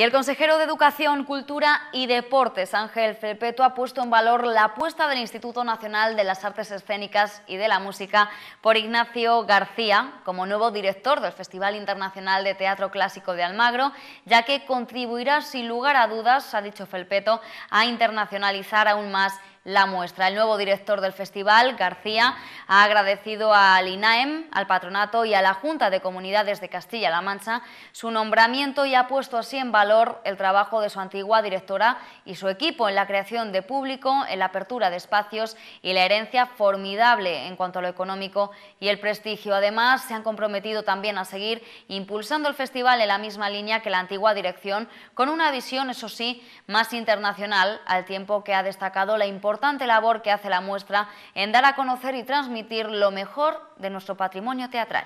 Y el consejero de Educación, Cultura y Deportes, Ángel Felpeto, ha puesto en valor la apuesta del Instituto Nacional de las Artes Escénicas y de la Música por Ignacio García como nuevo director del Festival Internacional de Teatro Clásico de Almagro, ya que contribuirá sin lugar a dudas, ha dicho Felpeto, a internacionalizar aún más la muestra. El nuevo director del festival, García, ha agradecido al INAEM, al patronato y a la Junta de Comunidades de Castilla-La Mancha su nombramiento y ha puesto así en valor el trabajo de su antigua directora y su equipo en la creación de público, en la apertura de espacios y la herencia formidable en cuanto a lo económico y el prestigio. Además, se han comprometido también a seguir impulsando el festival en la misma línea que la antigua dirección, con una visión, eso sí, más internacional, al tiempo que ha destacado la importancia importante labor que hace la muestra en dar a conocer y transmitir lo mejor de nuestro patrimonio teatral.